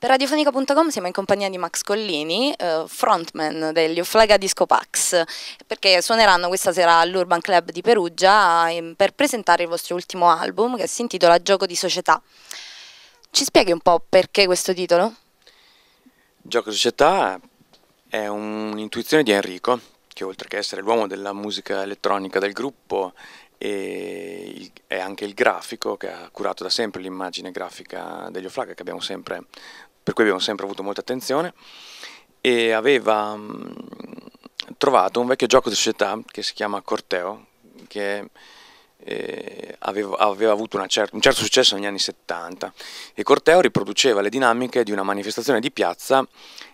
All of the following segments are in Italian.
Per radiofonica.com siamo in compagnia di Max Collini, eh, frontman degli Offlaga Disco Pax, perché suoneranno questa sera all'Urban Club di Perugia per presentare il vostro ultimo album che si intitola Gioco di Società. Ci spieghi un po' perché questo titolo? Gioco di Società è un'intuizione di Enrico, che oltre che essere l'uomo della musica elettronica del gruppo e è anche il grafico che ha curato da sempre l'immagine grafica degli Offlaga che abbiamo sempre per cui abbiamo sempre avuto molta attenzione, e aveva mh, mm, trovato un vecchio gioco di società che si chiama Corteo, che eh, aveva, aveva, avuto cer- un certo successo negli anni 70 e Corteo riproduceva le dinamiche di una manifestazione di piazza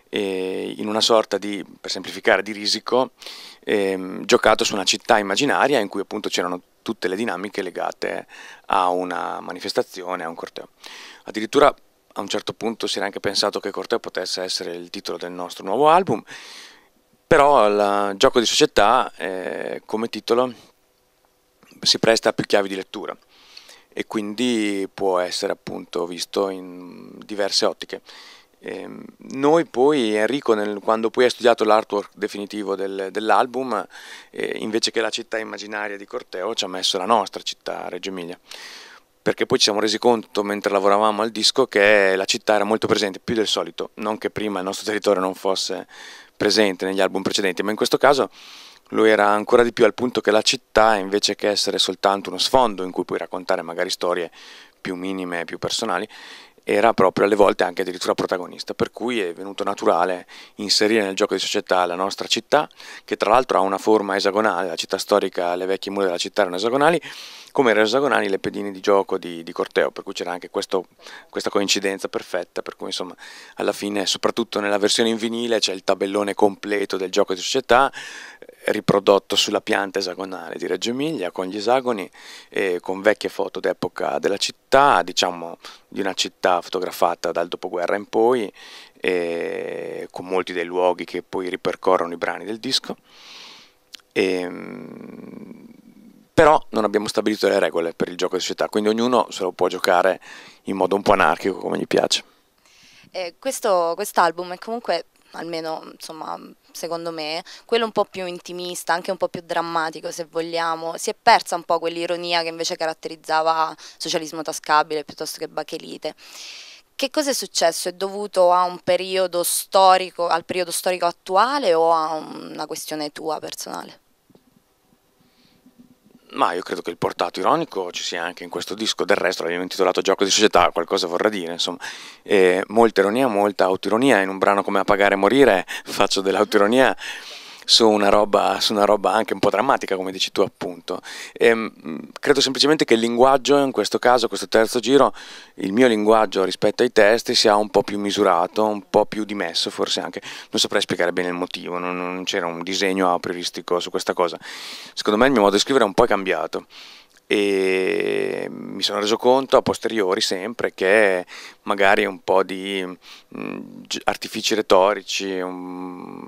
eh, in una sorta di, per semplificare, di risico eh, giocato su una città immaginaria in cui appunto c'erano tutte le dinamiche legate a una manifestazione, a un corteo. Addirittura a un certo punto si era anche pensato che Corteo potesse essere il titolo del nostro nuovo album, però il gioco di società eh, come titolo si presta a più chiavi di lettura e quindi può essere appunto visto in diverse ottiche. Ehm, noi poi, Enrico, nel, quando poi hai studiato l'artwork definitivo del, dell'album, eh, invece che la città immaginaria di Corteo, ci ha messo la nostra città, Reggio Emilia perché poi ci siamo resi conto mentre lavoravamo al disco che la città era molto presente, più del solito, non che prima il nostro territorio non fosse presente negli album precedenti, ma in questo caso lo era ancora di più al punto che la città, invece che essere soltanto uno sfondo in cui puoi raccontare magari storie più minime, più personali, era proprio alle volte anche addirittura protagonista, per cui è venuto naturale inserire nel gioco di società la nostra città, che tra l'altro ha una forma esagonale, la città storica, le vecchie mura della città erano esagonali, come erano esagonali le pedine di gioco di, di Corteo, per cui c'era anche questo, questa coincidenza perfetta, per cui insomma alla fine soprattutto nella versione in vinile c'è il tabellone completo del gioco di società, riprodotto sulla pianta esagonale di Reggio Emilia con gli esagoni e con vecchie foto d'epoca della città, diciamo di una città fotografata dal dopoguerra in poi, con molti dei luoghi che poi ripercorrono i brani del disco. E, ehm, però non abbiamo stabilito le regole per il gioco di società, quindi ognuno se lo può giocare in modo un po' anarchico come gli piace. Eh, questo quest'album è comunque almeno insomma secondo me, quello un po' più intimista, anche un po' più drammatico se vogliamo, si è persa un po' quell'ironia che invece caratterizzava socialismo tascabile piuttosto che bachelite. Che cosa è successo? È dovuto a un periodo storico, al periodo storico attuale o a una questione tua personale? Ma io credo che il portato ironico ci sia anche in questo disco, del resto l'abbiamo intitolato Gioco di società, qualcosa vorrà dire, insomma. E eh, molta ironia, molta autironia, in un brano come A pagare e morire faccio dell'autironia su una, roba, su una roba, anche un po' drammatica, come dici tu appunto. E, ehm, credo semplicemente che il linguaggio, in questo caso, questo terzo giro, il mio linguaggio rispetto ai testi sia un po' più misurato, un po' più dimesso forse anche. Non saprei spiegare bene il motivo, non, non c'era un disegno aprioristico su questa cosa. Secondo me il mio modo di scrivere è un po' cambiato e mi sono reso conto a posteriori sempre che magari un po' di artifici retorici, un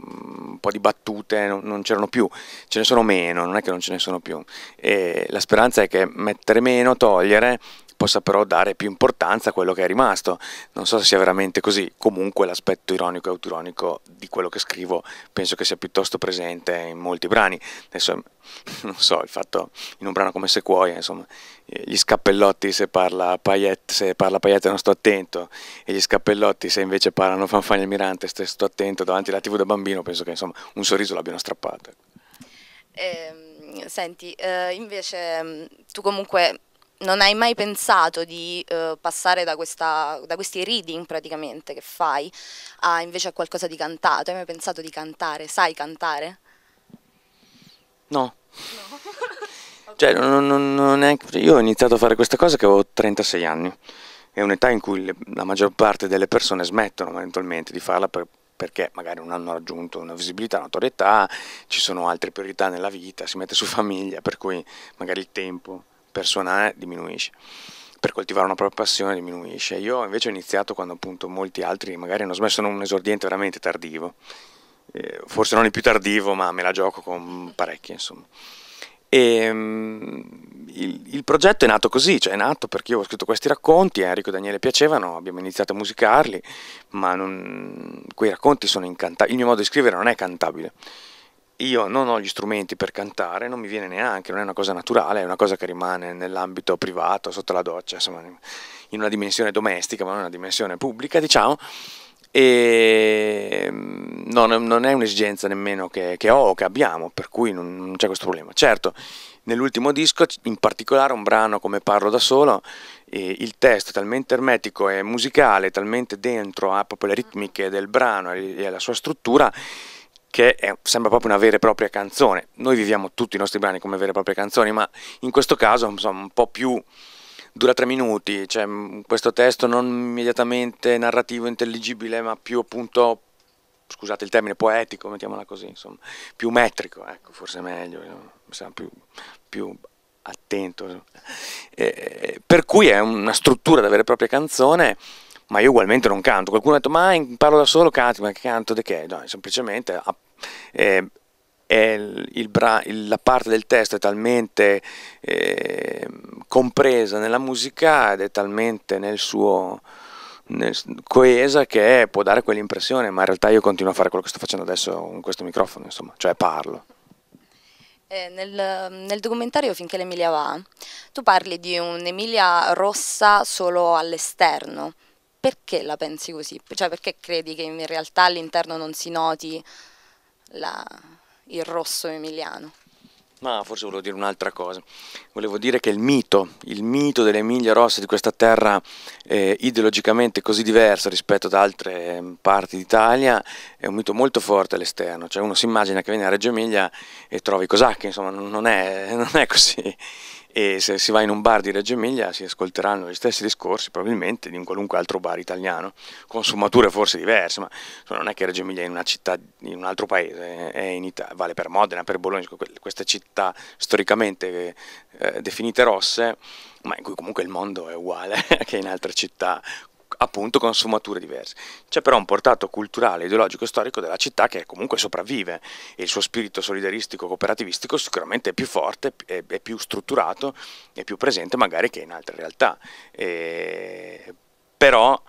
po' di battute non, non, c'erano più, ce ne sono meno, non è che non ce ne sono più. E la speranza è che mettere meno, togliere, possa però dare più importanza a quello che è rimasto. Non so se sia veramente così, comunque l'aspetto ironico e autoironico di quello che scrivo penso che sia piuttosto presente in molti brani. Adesso non so, il fatto in un brano come Sequoia, insomma, eh, gli scappellotti se parla Payet, se parla Payet non sto attento e gli scappellotti se invece parlano Fanfani e Mirante se sto attento davanti alla TV da bambino, penso che insomma un sorriso l'abbiano strappato. Eh, senti, eh, invece mm, tu comunque non hai mai pensato di eh, passare da, questa, da, questi reading praticamente che fai a invece a qualcosa di cantato? Hai mai pensato di cantare? Sai cantare? No. no. Cioè, non, non, non è... Io ho iniziato a fare questa cosa che avevo 36 anni. È un'età in cui le, la maggior parte delle persone smettono eventualmente di farla per, perché magari non hanno raggiunto una visibilità, una notorietà, ci sono altre priorità nella vita, si mette su famiglia, per cui magari il tempo personale diminuisce, per coltivare una propria passione diminuisce. Io invece ho iniziato quando appunto molti altri magari hanno smesso, sono un esordiente veramente tardivo, eh, forse non il più tardivo, ma me la gioco con parecchi insomma. E, ehm, il, il, progetto è nato così, cioè è nato perché io ho scritto questi racconti, a Enrico e Daniele piacevano, abbiamo iniziato a musicarli, ma non, quei racconti sono incantabili, il mio modo di scrivere non è cantabile io non ho gli strumenti per cantare, non mi viene neanche, non è una cosa naturale, è una cosa che rimane nell'ambito privato, sotto la doccia, insomma, in una dimensione domestica, ma non una dimensione pubblica, diciamo. E mm, no, non è un'esigenza nemmeno che, che, ho, che abbiamo, per cui non, non c'è questo problema. Certo, nell'ultimo disco, in particolare un brano come Parlo da solo, eh, il testo è talmente ermetico e musicale, talmente dentro a proprio le ritmiche del brano e alla sua struttura, che è, sembra proprio una vera e propria canzone. Noi viviamo tutti i nostri brani come vere e proprie canzoni, ma in questo caso insomma, un po' più dura tre minuti, cioè questo testo non immediatamente narrativo, intelligibile, ma più appunto, scusate il termine, poetico, mettiamola così, insomma, più metrico, ecco, forse meglio, insomma, più, più, attento. Eh, per cui è una struttura da vera e propria canzone ma io ugualmente non canto. Qualcuno ha detto, ma imparo da solo, canto, ma canto di che? No, semplicemente eh, il bra- il, la parte del testo è talmente eh, compresa nella musica ed è talmente nel suo coesa che può dare quell'impressione, ma in realtà io continuo a fare quello che sto facendo adesso con questo microfono, insomma, cioè parlo. Eh, nel, nel, documentario Finché l'Emilia va, tu parli di un'Emilia rossa solo all'esterno, perché la pensi così? Cioè perché credi che in realtà all'interno non si noti la, il rosso emiliano? Ma forse volevo dire un'altra cosa. Volevo dire che il mito, il mito dell'Emilia Rossa, di questa terra eh, ideologicamente così diversa rispetto ad altre ehm, parti d'Italia, è un mito molto forte all'esterno. Cioè uno si immagina che viene a Reggio Emilia e trovi cosacchi, insomma, non è, non è così e se si va in un bar di Reggio Emilia si ascolteranno gli stessi discorsi probabilmente di un qualunque altro bar italiano, con sfumature forse diverse, ma non è che Reggio Emilia è in una città, in un altro paese, Italia, vale per Modena, per Bologna, queste città storicamente eh, definite rosse, ma in cui comunque il mondo è uguale che in altre città appunto con sfumature diverse. C'è però un portato culturale, ideologico e storico della città che comunque sopravvive e il suo spirito solidaristico, cooperativistico sicuramente è più forte, è, più strutturato, e più presente magari che in altre realtà. E, però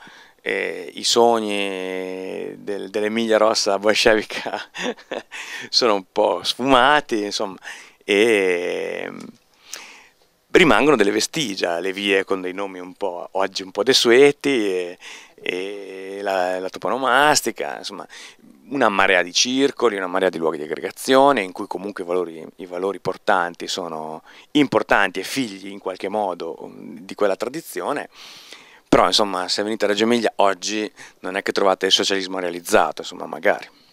eh, i sogni del, dell'Emilia Rossa bolscevica sono un po' sfumati, insomma, e rimangono delle vestigia, le vie con dei nomi un po', oggi un po' desueti, e, e la, la toponomastica, insomma una marea di circoli, una marea di luoghi di aggregazione in cui comunque i valori, i valori portanti sono importanti e figli in qualche modo um, di quella tradizione. Però insomma se venite a Reggio Emilia oggi non è che trovate il socialismo realizzato, insomma magari.